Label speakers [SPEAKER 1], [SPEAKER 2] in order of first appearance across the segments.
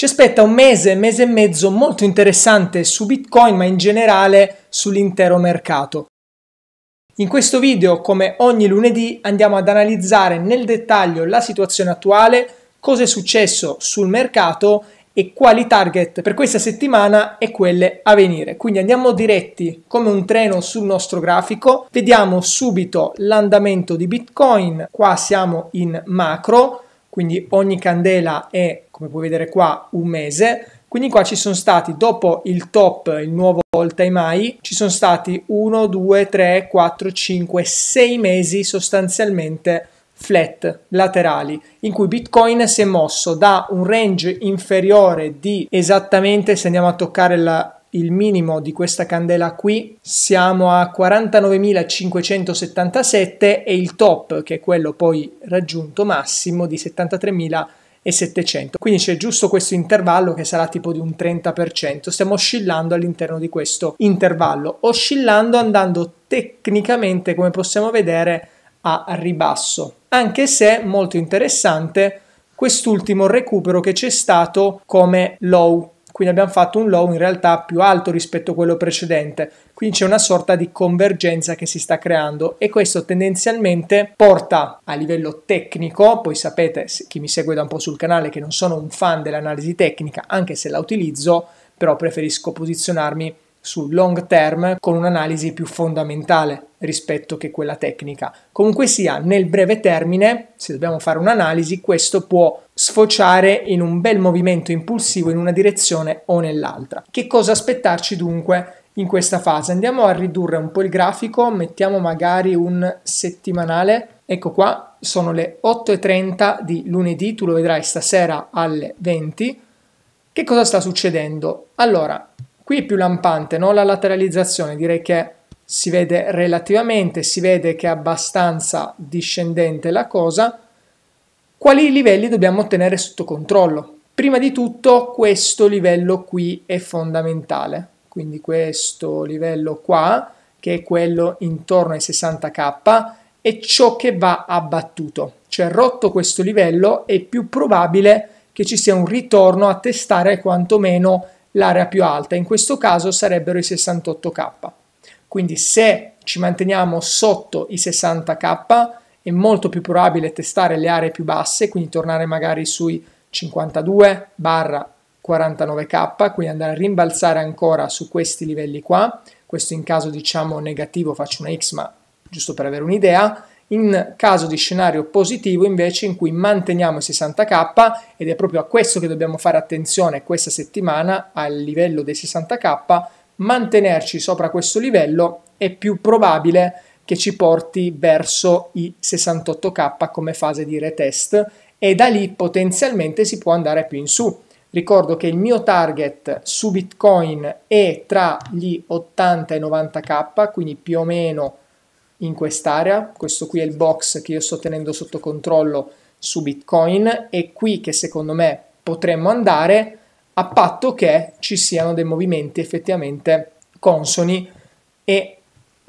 [SPEAKER 1] Ci aspetta un mese, mese e mezzo molto interessante su Bitcoin, ma in generale sull'intero mercato. In questo video, come ogni lunedì, andiamo ad analizzare nel dettaglio la situazione attuale, cosa è successo sul mercato e quali target per questa settimana e quelle a venire. Quindi andiamo diretti come un treno sul nostro grafico, vediamo subito l'andamento di Bitcoin, qua siamo in macro, quindi ogni candela è, come puoi vedere qua, un mese. Quindi qua ci sono stati, dopo il top, il nuovo all time high, ci sono stati 1, 2, 3, 4, 5, 6 mesi sostanzialmente flat laterali in cui Bitcoin si è mosso da un range inferiore di esattamente se andiamo a toccare la il minimo di questa candela qui siamo a 49.577 e il top che è quello poi raggiunto massimo di 73.700 quindi c'è giusto questo intervallo che sarà tipo di un 30% stiamo oscillando all'interno di questo intervallo oscillando andando tecnicamente come possiamo vedere a ribasso anche se molto interessante quest'ultimo recupero che c'è stato come low quindi abbiamo fatto un low in realtà più alto rispetto a quello precedente, quindi c'è una sorta di convergenza che si sta creando e questo tendenzialmente porta a livello tecnico, poi sapete chi mi segue da un po' sul canale che non sono un fan dell'analisi tecnica, anche se la utilizzo, però preferisco posizionarmi sul long term con un'analisi più fondamentale rispetto che quella tecnica. Comunque sia, nel breve termine, se dobbiamo fare un'analisi, questo può sfociare in un bel movimento impulsivo in una direzione o nell'altra. Che cosa aspettarci dunque? In questa fase andiamo a ridurre un po' il grafico, mettiamo magari un settimanale Ecco qua, sono le 8.30 di lunedì, tu lo vedrai stasera alle 20. Che cosa sta succedendo? Allora, qui è più lampante no? la lateralizzazione, direi che si vede relativamente, si vede che è abbastanza discendente la cosa, quali livelli dobbiamo tenere sotto controllo? Prima di tutto questo livello qui è fondamentale, quindi questo livello qua che è quello intorno ai 60k è ciò che va abbattuto, cioè rotto questo livello è più probabile che ci sia un ritorno a testare quantomeno l'area più alta, in questo caso sarebbero i 68k. Quindi se ci manteniamo sotto i 60k è molto più probabile testare le aree più basse, quindi tornare magari sui 52 barra 49k, quindi andare a rimbalzare ancora su questi livelli qua, questo in caso diciamo negativo faccio una X ma giusto per avere un'idea, in caso di scenario positivo invece in cui manteniamo i 60k ed è proprio a questo che dobbiamo fare attenzione questa settimana al livello dei 60k, mantenerci sopra questo livello è più probabile che ci porti verso i 68k come fase di retest e da lì potenzialmente si può andare più in su. Ricordo che il mio target su Bitcoin è tra gli 80 e 90k, quindi più o meno in quest'area. Questo qui è il box che io sto tenendo sotto controllo su Bitcoin. È qui che secondo me potremmo andare a patto che ci siano dei movimenti effettivamente consoni e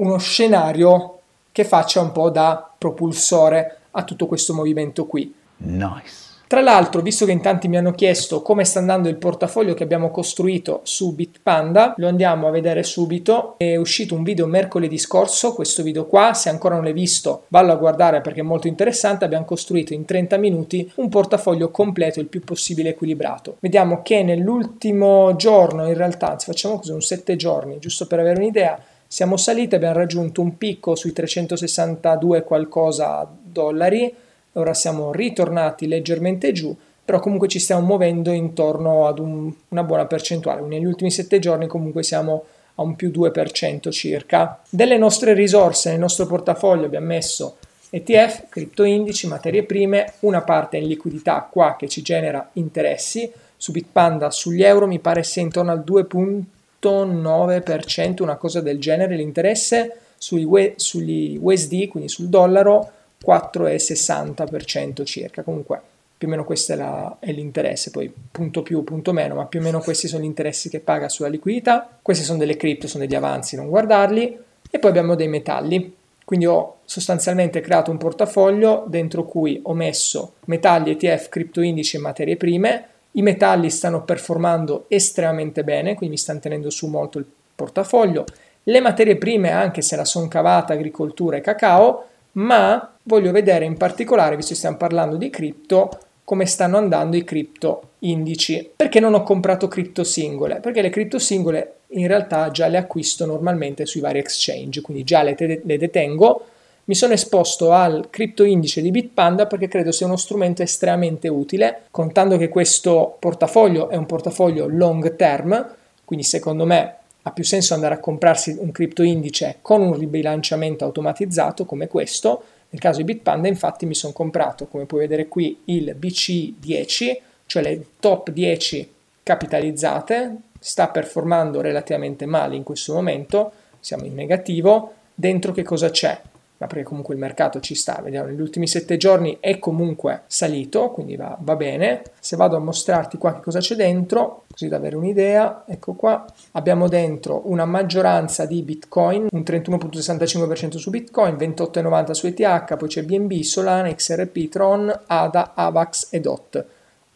[SPEAKER 1] uno scenario che faccia un po' da propulsore a tutto questo movimento qui. Nice. Tra l'altro, visto che in tanti mi hanno chiesto come sta andando il portafoglio che abbiamo costruito su Bitpanda, lo andiamo a vedere subito. È uscito un video mercoledì scorso, questo video qua, se ancora non l'hai visto, vallo a guardare perché è molto interessante. Abbiamo costruito in 30 minuti un portafoglio completo, il più possibile equilibrato. Vediamo che nell'ultimo giorno, in realtà, anzi facciamo così un 7 giorni, giusto per avere un'idea, siamo saliti, abbiamo raggiunto un picco sui 362 qualcosa dollari, ora siamo ritornati leggermente giù, però comunque ci stiamo muovendo intorno ad un, una buona percentuale. negli ultimi 7 giorni comunque siamo a un più 2% circa. Delle nostre risorse nel nostro portafoglio abbiamo messo ETF, cripto indici, materie prime, una parte in liquidità qua che ci genera interessi, su Bitpanda sugli euro mi pare sia intorno al 2.5 8-9%, una cosa del genere, l'interesse sui, sugli USD, quindi sul dollaro, 4,60% circa. Comunque, più o meno questo è, la, è, l'interesse, poi punto più, punto meno, ma più o meno questi sono gli interessi che paga sulla liquidità. Queste sono delle cripto, sono degli avanzi, non guardarli. E poi abbiamo dei metalli. Quindi ho sostanzialmente creato un portafoglio dentro cui ho messo metalli, ETF, cripto criptoindici e materie prime i metalli stanno performando estremamente bene, quindi mi stanno tenendo su molto il portafoglio. Le materie prime, anche se la son cavata, agricoltura e cacao, ma voglio vedere in particolare, visto che stiamo parlando di cripto, come stanno andando i cripto indici. Perché non ho comprato cripto singole? Perché le cripto singole in realtà già le acquisto normalmente sui vari exchange, quindi già le, le detengo, mi sono esposto al cripto indice di Bitpanda perché credo sia uno strumento estremamente utile, contando che questo portafoglio è un portafoglio long term, quindi secondo me ha più senso andare a comprarsi un cripto indice con un ribilanciamento automatizzato come questo. Nel caso di Bitpanda infatti mi sono comprato, come puoi vedere qui, il BC10, cioè le top 10 capitalizzate, sta performando relativamente male in questo momento, siamo in negativo, dentro che cosa c'è? ma perché comunque il mercato ci sta, vediamo negli ultimi 7 giorni è comunque salito, quindi va, va bene. Se vado a mostrarti qua che cosa c'è dentro, così da avere un'idea, ecco qua, abbiamo dentro una maggioranza di Bitcoin, un 31.65% su Bitcoin, 28,90 su ETH, poi c'è BNB, Solana, XRP, Tron, ADA, AVAX e DOT.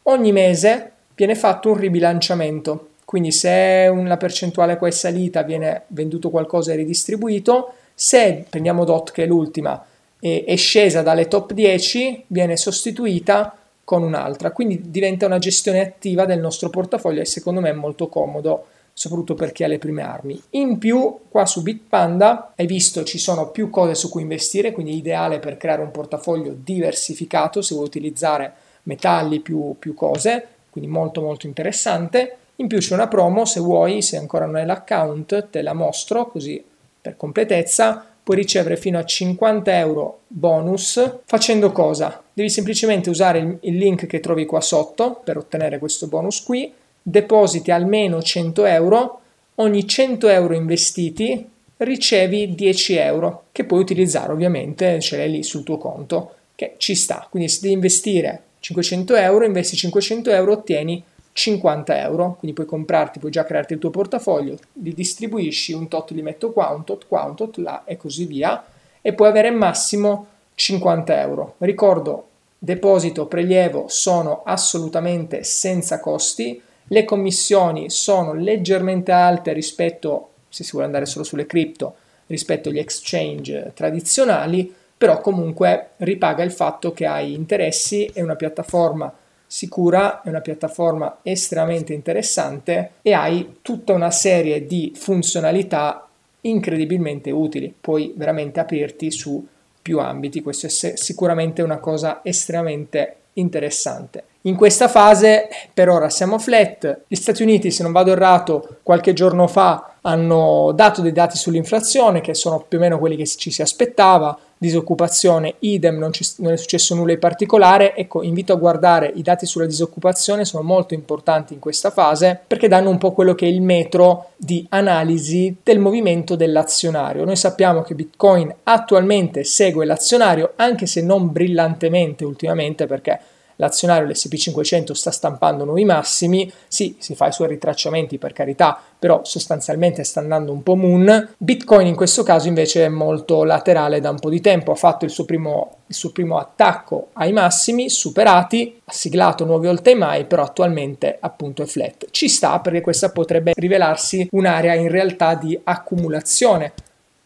[SPEAKER 1] Ogni mese viene fatto un ribilanciamento, quindi se una percentuale qua è salita viene venduto qualcosa e ridistribuito, se prendiamo DOT che è l'ultima, eh, è scesa dalle top 10, viene sostituita con un'altra, quindi diventa una gestione attiva del nostro portafoglio e secondo me è molto comodo soprattutto per chi ha le prime armi. In più, qua su Bitpanda, hai visto ci sono più cose su cui investire, quindi ideale per creare un portafoglio diversificato se vuoi utilizzare metalli più, più cose, quindi molto molto interessante. In più c'è una promo, se vuoi, se ancora non hai l'account, te la mostro così per completezza puoi ricevere fino a 50 euro bonus facendo cosa? Devi semplicemente usare il link che trovi qua sotto per ottenere questo bonus qui, depositi almeno 100 euro, ogni 100 euro investiti ricevi 10 euro che puoi utilizzare ovviamente, ce l'hai lì sul tuo conto, che ci sta. Quindi se devi investire 500 euro, investi 500 euro, ottieni 50 euro, quindi puoi comprarti, puoi già crearti il tuo portafoglio, li distribuisci, un tot li metto qua, un tot qua, un tot là e così via, e puoi avere massimo 50 euro. Ricordo, deposito, prelievo sono assolutamente senza costi, le commissioni sono leggermente alte rispetto, se si vuole andare solo sulle cripto, rispetto agli exchange tradizionali, però comunque ripaga il fatto che hai interessi e una piattaforma sicura, è una piattaforma estremamente interessante e hai tutta una serie di funzionalità incredibilmente utili. Puoi veramente aprirti su più ambiti, questo è sicuramente una cosa estremamente interessante. In questa fase per ora siamo flat, gli Stati Uniti se non vado errato qualche giorno fa hanno dato dei dati sull'inflazione che sono più o meno quelli che ci si aspettava, disoccupazione, idem, non, ci, non, è successo nulla di particolare, ecco invito a guardare i dati sulla disoccupazione, sono molto importanti in questa fase perché danno un po' quello che è il metro di analisi del movimento dell'azionario. Noi sappiamo che Bitcoin attualmente segue l'azionario anche se non brillantemente ultimamente perché l'azionario l'SP500 sta stampando nuovi massimi, sì, si fa i suoi ritracciamenti per carità, però sostanzialmente sta andando un po' moon. Bitcoin in questo caso invece è molto laterale da un po' di tempo, ha fatto il suo primo, il suo primo attacco ai massimi, superati, ha siglato nuovi all time high, però attualmente appunto è flat. Ci sta perché questa potrebbe rivelarsi un'area in realtà di accumulazione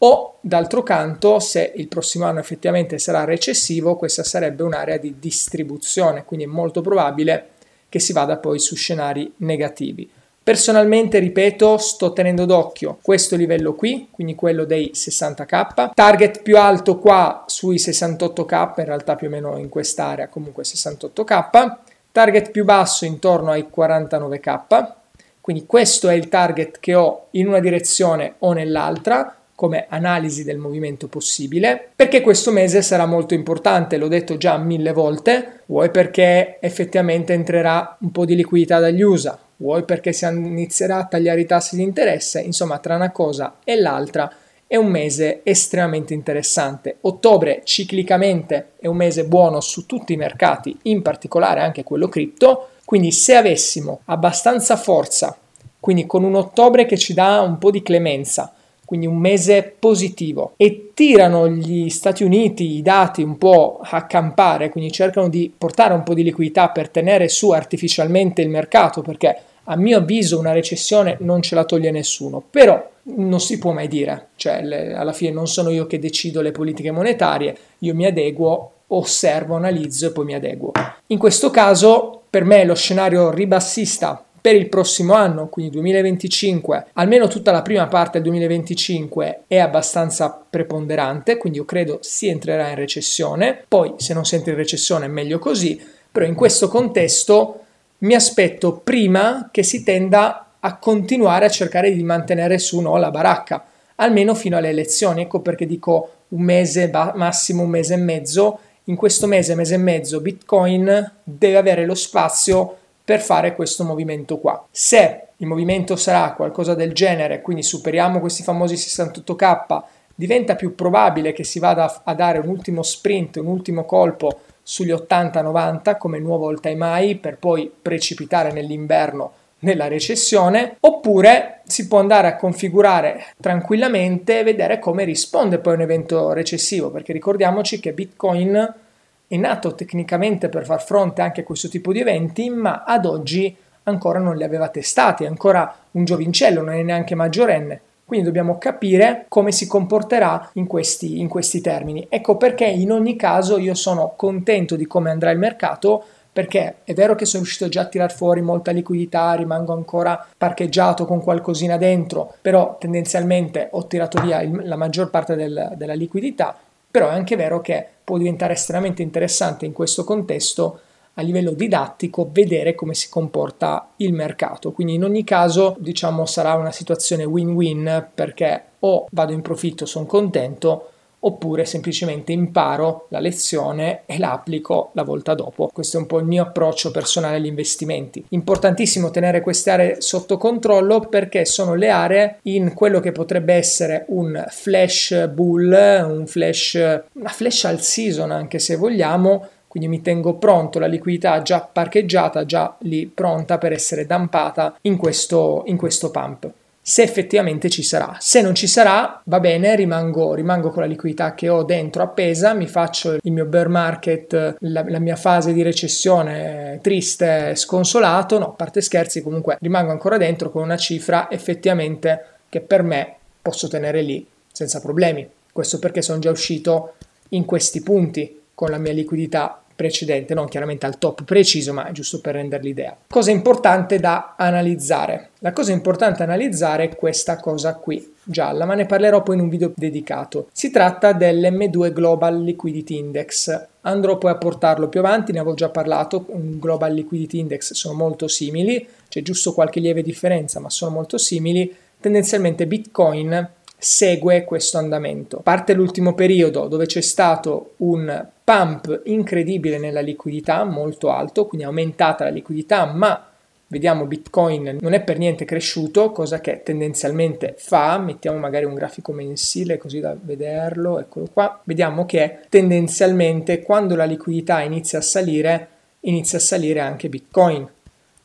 [SPEAKER 1] o d'altro canto se il prossimo anno effettivamente sarà recessivo questa sarebbe un'area di distribuzione quindi è molto probabile che si vada poi su scenari negativi personalmente ripeto sto tenendo d'occhio questo livello qui quindi quello dei 60k target più alto qua sui 68k in realtà più o meno in quest'area comunque 68k target più basso intorno ai 49k quindi questo è il target che ho in una direzione o nell'altra come analisi del movimento possibile, perché questo mese sarà molto importante, l'ho detto già mille volte, vuoi perché effettivamente entrerà un po' di liquidità dagli USA, vuoi perché si inizierà a tagliare i tassi di interesse, insomma tra una cosa e l'altra è un mese estremamente interessante. Ottobre ciclicamente è un mese buono su tutti i mercati, in particolare anche quello cripto, quindi se avessimo abbastanza forza, quindi con un ottobre che ci dà un po' di clemenza, quindi un mese positivo e tirano gli Stati Uniti i dati un po' a campare, quindi cercano di portare un po' di liquidità per tenere su artificialmente il mercato perché a mio avviso una recessione non ce la toglie nessuno, però non si può mai dire, cioè le, alla fine non sono io che decido le politiche monetarie, io mi adeguo, osservo, analizzo e poi mi adeguo. In questo caso per me lo scenario ribassista per il prossimo anno, quindi 2025, almeno tutta la prima parte del 2025 è abbastanza preponderante, quindi io credo si entrerà in recessione, poi se non si entra in recessione è meglio così, però in questo contesto mi aspetto prima che si tenda a continuare a cercare di mantenere su no la baracca, almeno fino alle elezioni, ecco perché dico un mese, massimo un mese e mezzo, in questo mese, mese e mezzo, Bitcoin deve avere lo spazio per fare questo movimento qua. Se il movimento sarà qualcosa del genere, quindi superiamo questi famosi 68k, diventa più probabile che si vada a dare un ultimo sprint, un ultimo colpo sugli 80-90 come nuovo all time high per poi precipitare nell'inverno nella recessione, oppure si può andare a configurare tranquillamente e vedere come risponde poi un evento recessivo, perché ricordiamoci che Bitcoin è nato tecnicamente per far fronte anche a questo tipo di eventi, ma ad oggi ancora non li aveva testati, è ancora un giovincello, non è neanche maggiorenne. Quindi dobbiamo capire come si comporterà in questi, in questi termini. Ecco perché in ogni caso io sono contento di come andrà il mercato, perché è vero che sono riuscito già a tirar fuori molta liquidità, rimango ancora parcheggiato con qualcosina dentro, però tendenzialmente ho tirato via il, la maggior parte del, della liquidità però è anche vero che può diventare estremamente interessante in questo contesto a livello didattico vedere come si comporta il mercato. Quindi in ogni caso, diciamo, sarà una situazione win-win perché o vado in profitto, sono contento, oppure semplicemente imparo la lezione e la applico la volta dopo. Questo è un po' il mio approccio personale agli investimenti. Importantissimo tenere queste aree sotto controllo perché sono le aree in quello che potrebbe essere un flash bull, un flash, una flash al season anche se vogliamo, quindi mi tengo pronto la liquidità già parcheggiata, già lì pronta per essere dampata in questo, in questo pump se effettivamente ci sarà. Se non ci sarà, va bene, rimango, rimango con la liquidità che ho dentro appesa, mi faccio il mio bear market, la, la mia fase di recessione triste, sconsolato, no, a parte scherzi, comunque rimango ancora dentro con una cifra effettivamente che per me posso tenere lì senza problemi. Questo perché sono già uscito in questi punti con la mia liquidità precedente, non chiaramente al top preciso, ma giusto per rendere l'idea. Cosa importante da analizzare. La cosa importante da analizzare è questa cosa qui, gialla, ma ne parlerò poi in un video dedicato. Si tratta dell'M2 Global Liquidity Index. Andrò poi a portarlo più avanti, ne avevo già parlato, un Global Liquidity Index sono molto simili, c'è giusto qualche lieve differenza, ma sono molto simili. Tendenzialmente Bitcoin segue questo andamento. Parte l'ultimo periodo dove c'è stato un pump incredibile nella liquidità, molto alto, quindi aumentata la liquidità, ma vediamo Bitcoin non è per niente cresciuto, cosa che tendenzialmente fa, mettiamo magari un grafico mensile così da vederlo, eccolo qua, vediamo che tendenzialmente quando la liquidità inizia a salire, inizia a salire anche Bitcoin,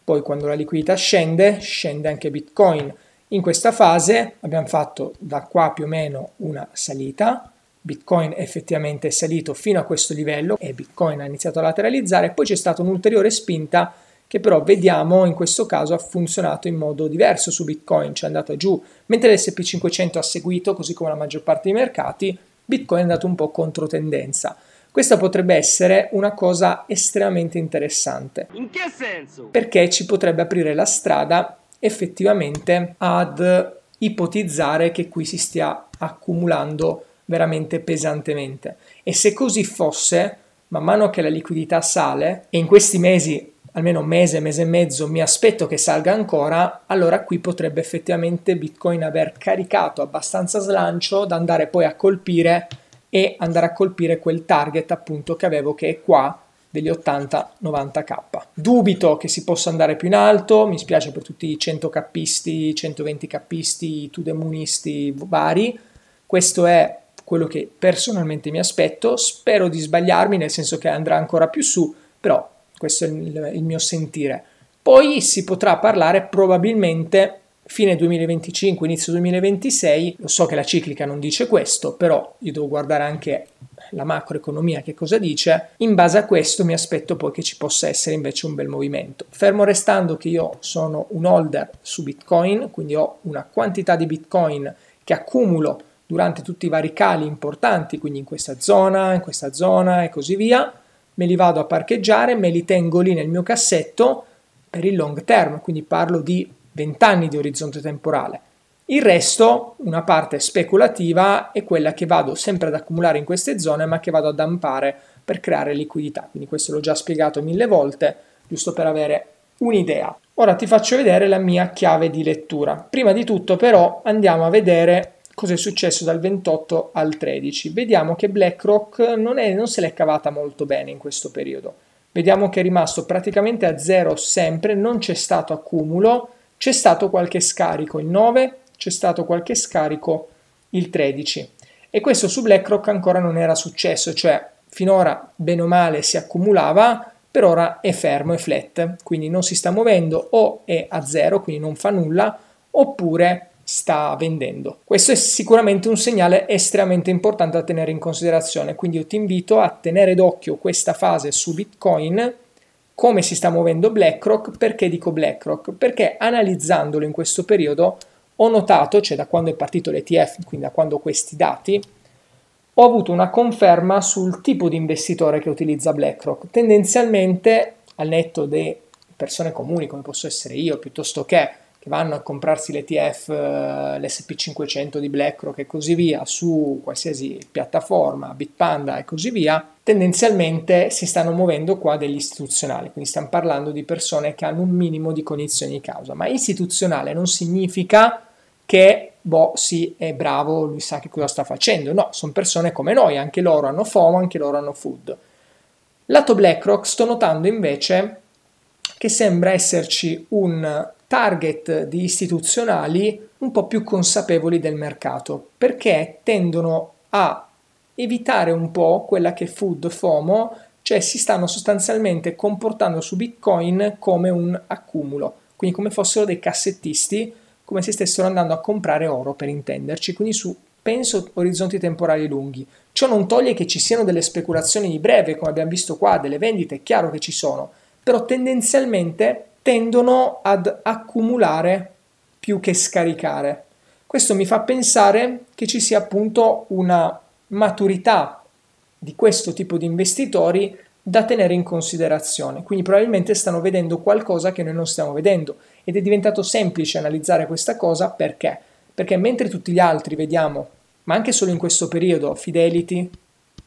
[SPEAKER 1] poi quando la liquidità scende, scende anche Bitcoin. In questa fase abbiamo fatto da qua più o meno una salita, Bitcoin effettivamente è salito fino a questo livello e Bitcoin ha iniziato a lateralizzare, poi c'è stata un'ulteriore spinta che però vediamo in questo caso ha funzionato in modo diverso su Bitcoin, cioè è andata giù, mentre l'SP500 ha seguito, così come la maggior parte dei mercati, Bitcoin è andato un po' contro tendenza. Questa potrebbe essere una cosa estremamente interessante. In che senso? Perché ci potrebbe aprire la strada effettivamente ad ipotizzare che qui si stia accumulando veramente pesantemente. E se così fosse, man mano che la liquidità sale, e in questi mesi, almeno un mese, mese e mezzo, mi aspetto che salga ancora, allora qui potrebbe effettivamente Bitcoin aver caricato abbastanza slancio da andare poi a colpire e andare a colpire quel target appunto che avevo che è qua degli 80-90k. Dubito che si possa andare più in alto, mi spiace per tutti i 100 cappisti, 120 cappisti, to the moonisti vari. Questo è quello che personalmente mi aspetto, spero di sbagliarmi nel senso che andrà ancora più su, però questo è il, il mio sentire. Poi si potrà parlare probabilmente fine 2025, inizio 2026, lo so che la ciclica non dice questo, però io devo guardare anche la macroeconomia che cosa dice, in base a questo mi aspetto poi che ci possa essere invece un bel movimento. Fermo restando che io sono un holder su Bitcoin, quindi ho una quantità di Bitcoin che accumulo durante tutti i vari cali importanti, quindi in questa zona, in questa zona e così via, me li vado a parcheggiare, me li tengo lì nel mio cassetto per il long term, quindi parlo di 20 anni di orizzonte temporale. Il resto, una parte speculativa, è quella che vado sempre ad accumulare in queste zone, ma che vado a dampare per creare liquidità. Quindi questo l'ho già spiegato mille volte, giusto per avere un'idea. Ora ti faccio vedere la mia chiave di lettura. Prima di tutto però andiamo a vedere cosa è successo dal 28 al 13. Vediamo che BlackRock non, è, non se l'è cavata molto bene in questo periodo. Vediamo che è rimasto praticamente a zero sempre, non c'è stato accumulo, c'è stato qualche scarico il 9, c'è stato qualche scarico il 13. E questo su BlackRock ancora non era successo, cioè finora bene o male si accumulava, per ora è fermo, e flat, quindi non si sta muovendo o è a zero, quindi non fa nulla, oppure sta vendendo. Questo è sicuramente un segnale estremamente importante da tenere in considerazione, quindi io ti invito a tenere d'occhio questa fase su Bitcoin, come si sta muovendo BlackRock, perché dico BlackRock? Perché analizzandolo in questo periodo ho notato, cioè da quando è partito l'ETF, quindi da quando questi dati, ho avuto una conferma sul tipo di investitore che utilizza BlackRock. Tendenzialmente, al netto di persone comuni come posso essere io, piuttosto che che vanno a comprarsi l'ETF, eh, l'SP500 di BlackRock e così via su qualsiasi piattaforma, Bitpanda e così via, tendenzialmente si stanno muovendo qua degli istituzionali, quindi stiamo parlando di persone che hanno un minimo di cognizione di causa, ma istituzionale non significa che boh, sì, è bravo, lui sa che cosa sta facendo. No, sono persone come noi, anche loro hanno FOMO, anche loro hanno food. Lato BlackRock sto notando invece che sembra esserci un target di istituzionali un po' più consapevoli del mercato, perché tendono a evitare un po' quella che fu The FOMO, cioè si stanno sostanzialmente comportando su Bitcoin come un accumulo, quindi come fossero dei cassettisti, come se stessero andando a comprare oro per intenderci, quindi su penso orizzonti temporali lunghi. Ciò non toglie che ci siano delle speculazioni di breve, come abbiamo visto qua, delle vendite, è chiaro che ci sono, però tendenzialmente tendono ad accumulare più che scaricare. Questo mi fa pensare che ci sia appunto una maturità di questo tipo di investitori da tenere in considerazione. Quindi probabilmente stanno vedendo qualcosa che noi non stiamo vedendo ed è diventato semplice analizzare questa cosa perché? Perché mentre tutti gli altri vediamo, ma anche solo in questo periodo, Fidelity,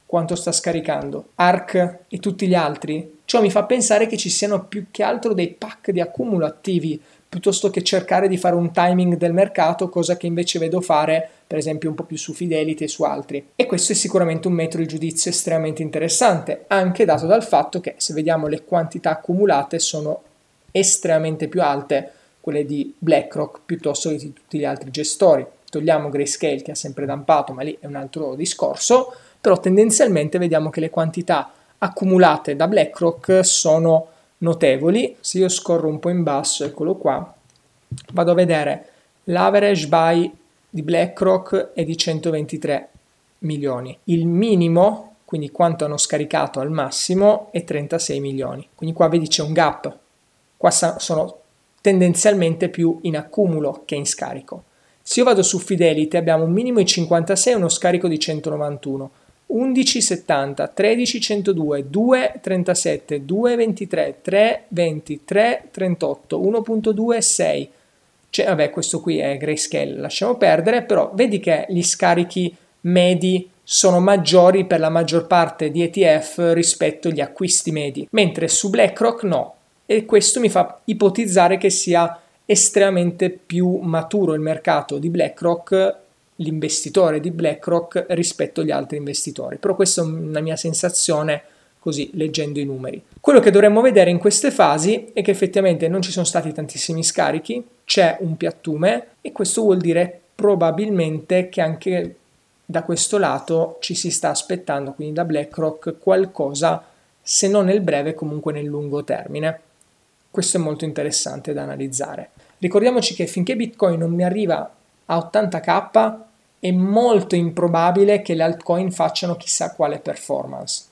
[SPEAKER 1] quanto sta scaricando, ARC e tutti gli altri, ciò mi fa pensare che ci siano più che altro dei pack di accumulo attivi piuttosto che cercare di fare un timing del mercato, cosa che invece vedo fare per esempio un po' più su Fidelity e su altri. E questo è sicuramente un metro di giudizio estremamente interessante, anche dato dal fatto che se vediamo le quantità accumulate sono estremamente più alte quelle di BlackRock piuttosto che di tutti gli altri gestori. Togliamo Grayscale che ha sempre dampato, ma lì è un altro discorso però tendenzialmente vediamo che le quantità accumulate da BlackRock sono notevoli. Se io scorro un po' in basso, eccolo qua, vado a vedere l'average buy di BlackRock è di 123 milioni. Il minimo, quindi quanto hanno scaricato al massimo, è 36 milioni. Quindi qua vedi c'è un gap. Qua sono tendenzialmente più in accumulo che in scarico. Se io vado su Fidelity abbiamo un minimo di 56 e uno scarico di 191. 1170 1302 237 223 320 338 1.26 cioè vabbè questo qui è grayscale lasciamo perdere però vedi che gli scarichi medi sono maggiori per la maggior parte di ETF rispetto agli acquisti medi mentre su BlackRock no e questo mi fa ipotizzare che sia estremamente più maturo il mercato di BlackRock l'investitore di BlackRock rispetto agli altri investitori, però questa è una mia sensazione così leggendo i numeri. Quello che dovremmo vedere in queste fasi è che effettivamente non ci sono stati tantissimi scarichi, c'è un piattume e questo vuol dire probabilmente che anche da questo lato ci si sta aspettando, quindi da BlackRock, qualcosa se non nel breve comunque nel lungo termine. Questo è molto interessante da analizzare. Ricordiamoci che finché Bitcoin non mi arriva a 80k è molto improbabile che le altcoin facciano chissà quale performance.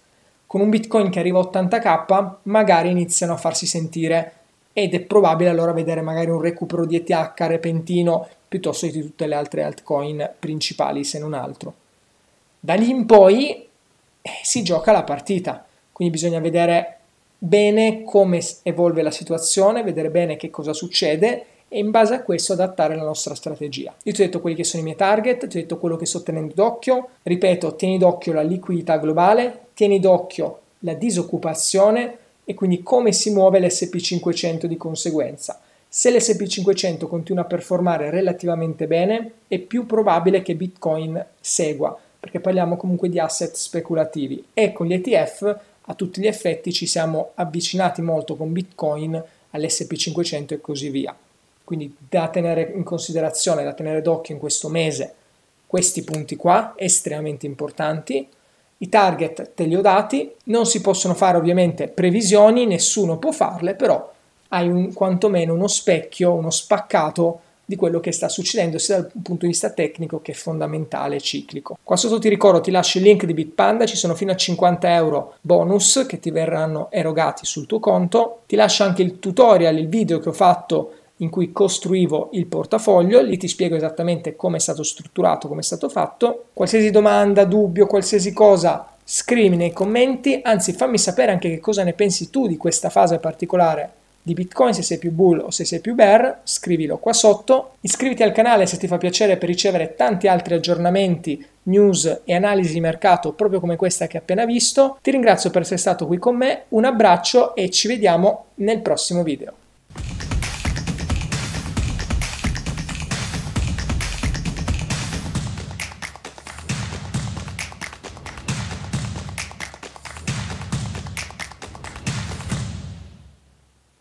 [SPEAKER 1] Con un Bitcoin che arriva a 80k, magari iniziano a farsi sentire ed è probabile allora vedere magari un recupero di ETH repentino piuttosto che di tutte le altre altcoin principali, se non altro. Da lì in poi eh, si gioca la partita, quindi bisogna vedere bene come evolve la situazione, vedere bene che cosa succede e in base a questo adattare la nostra strategia. Io ti ho detto quelli che sono i miei target, ti ho detto quello che sto tenendo d'occhio, ripeto, tieni d'occhio la liquidità globale, tieni d'occhio la disoccupazione e quindi come si muove l'SP500 di conseguenza. Se l'SP500 continua a performare relativamente bene, è più probabile che Bitcoin segua, perché parliamo comunque di asset speculativi e con gli ETF a tutti gli effetti ci siamo avvicinati molto con Bitcoin all'SP500 e così via. Quindi da tenere in considerazione, da tenere d'occhio in questo mese questi punti qua, estremamente importanti. I target te li ho dati, non si possono fare ovviamente previsioni, nessuno può farle, però hai un, quantomeno uno specchio, uno spaccato di quello che sta succedendo sia dal punto di vista tecnico che fondamentale e ciclico. Qua sotto ti ricordo, ti lascio il link di Bitpanda, ci sono fino a 50 euro bonus che ti verranno erogati sul tuo conto, ti lascio anche il tutorial, il video che ho fatto in cui costruivo il portafoglio, lì ti spiego esattamente come è stato strutturato, come è stato fatto. Qualsiasi domanda, dubbio, qualsiasi cosa, scrivi nei commenti, anzi fammi sapere anche che cosa ne pensi tu di questa fase particolare di Bitcoin, se sei più bull o se sei più bear, scrivilo qua sotto. Iscriviti al canale se ti fa piacere per ricevere tanti altri aggiornamenti, news e analisi di mercato proprio come questa che hai appena visto. Ti ringrazio per essere stato qui con me, un abbraccio e ci vediamo nel prossimo video.